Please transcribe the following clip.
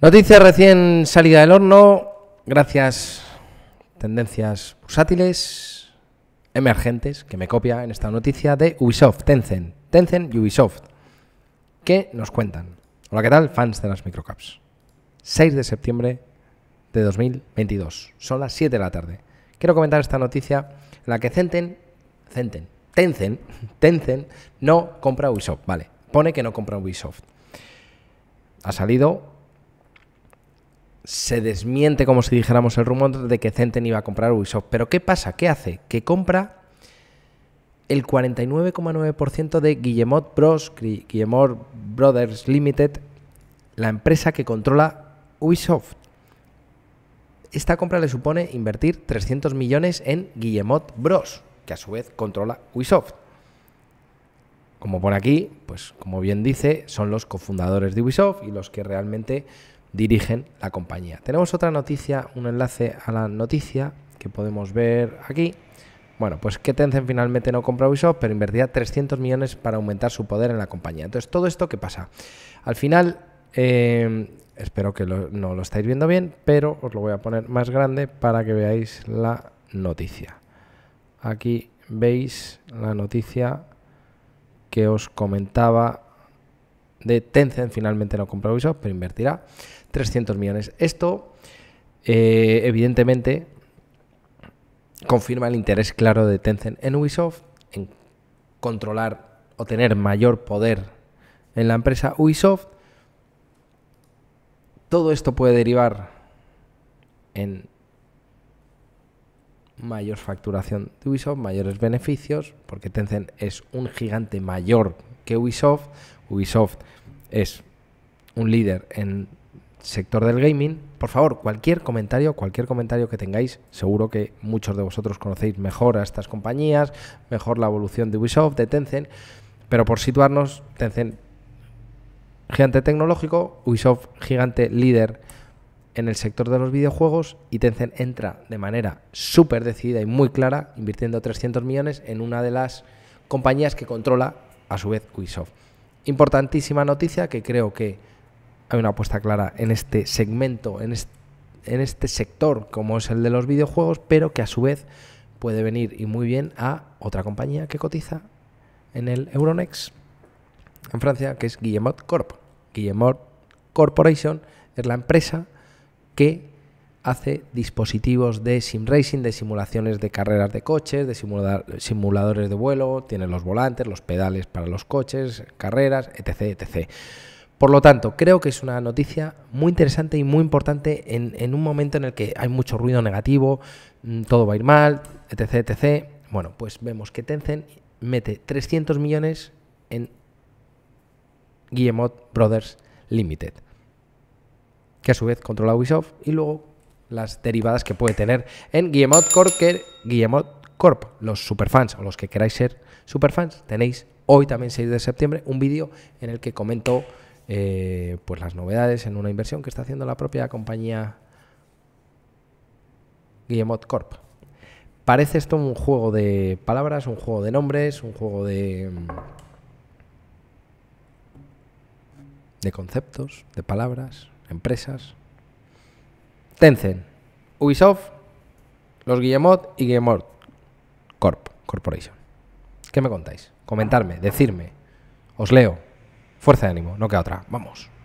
Noticia recién salida del horno, gracias tendencias bursátiles emergentes que me copia en esta noticia de Ubisoft, Tencent, Tencent y Ubisoft, que nos cuentan. Hola, ¿qué tal? Fans de las microcaps. 6 de septiembre de 2022, son las 7 de la tarde. Quiero comentar esta noticia en la que Centen, Centen, Tencent, Tencent no compra Ubisoft, vale, pone que no compra Ubisoft. Ha salido se desmiente, como si dijéramos, el rumor de que Centen iba a comprar Ubisoft. Pero ¿qué pasa? ¿Qué hace? Que compra el 49,9% de Guillemot Bros, Guillemot Brothers Limited, la empresa que controla Ubisoft. Esta compra le supone invertir 300 millones en Guillemot Bros, que a su vez controla Ubisoft. Como por aquí, pues como bien dice, son los cofundadores de Ubisoft y los que realmente dirigen la compañía. Tenemos otra noticia, un enlace a la noticia que podemos ver aquí. Bueno, pues que Tencent finalmente no compró Ubisoft, pero invertía 300 millones para aumentar su poder en la compañía. Entonces, ¿todo esto qué pasa? Al final, em, espero que no lo estáis viendo bien, pero os lo voy a poner más grande para que veáis la noticia. Aquí veis la noticia que os comentaba de Tencent finalmente no compra Ubisoft, pero invertirá 300 millones. Esto, eh, evidentemente, confirma el interés claro de Tencent en Ubisoft, en controlar o tener mayor poder en la empresa Ubisoft. Todo esto puede derivar en mayor facturación de Ubisoft, mayores beneficios, porque Tencent es un gigante mayor que Ubisoft. Ubisoft es un líder en sector del gaming. Por favor, cualquier comentario, cualquier comentario que tengáis, seguro que muchos de vosotros conocéis mejor a estas compañías, mejor la evolución de Ubisoft, de Tencent, pero por situarnos, Tencent gigante tecnológico, Ubisoft gigante líder en el sector de los videojuegos y Tencent entra de manera súper decidida y muy clara, invirtiendo 300 millones en una de las compañías que controla a su vez Ubisoft. Importantísima noticia que creo que hay una apuesta clara en este segmento, en este, en este sector como es el de los videojuegos, pero que a su vez puede venir y muy bien a otra compañía que cotiza en el Euronext en Francia, que es Guillemot Corp. Guillemot Corporation es la empresa que hace dispositivos de sim racing, de simulaciones de carreras de coches, de simuladores de vuelo, tiene los volantes, los pedales para los coches, carreras, etc. etc. Por lo tanto, creo que es una noticia muy interesante y muy importante en, un momento en el que hay mucho ruido negativo, mm, todo va a ir mal, etc. etc. Bueno, pues vemos que Tencent mete 300 millones en Guillemot Brothers Limited, que a su vez controla Ubisoft y luego las derivadas que puede tener en Guillemot Corp, Guillemot Corp, los superfans o los que queráis ser superfans, tenéis hoy también 6 de septiembre un vídeo en el que comento eh, pues las novedades en una inversión que está haciendo la propia compañía Guillemot Corp. Parece esto un juego de palabras, un juego de nombres, un juego de mm, de conceptos, de palabras, empresas, Tencent, Ubisoft, los Guillemot y Guillemot Corp Corporation. ¿Qué me contáis? Comentarme, decirme. Os leo. Fuerza de ánimo, no queda otra. Vamos.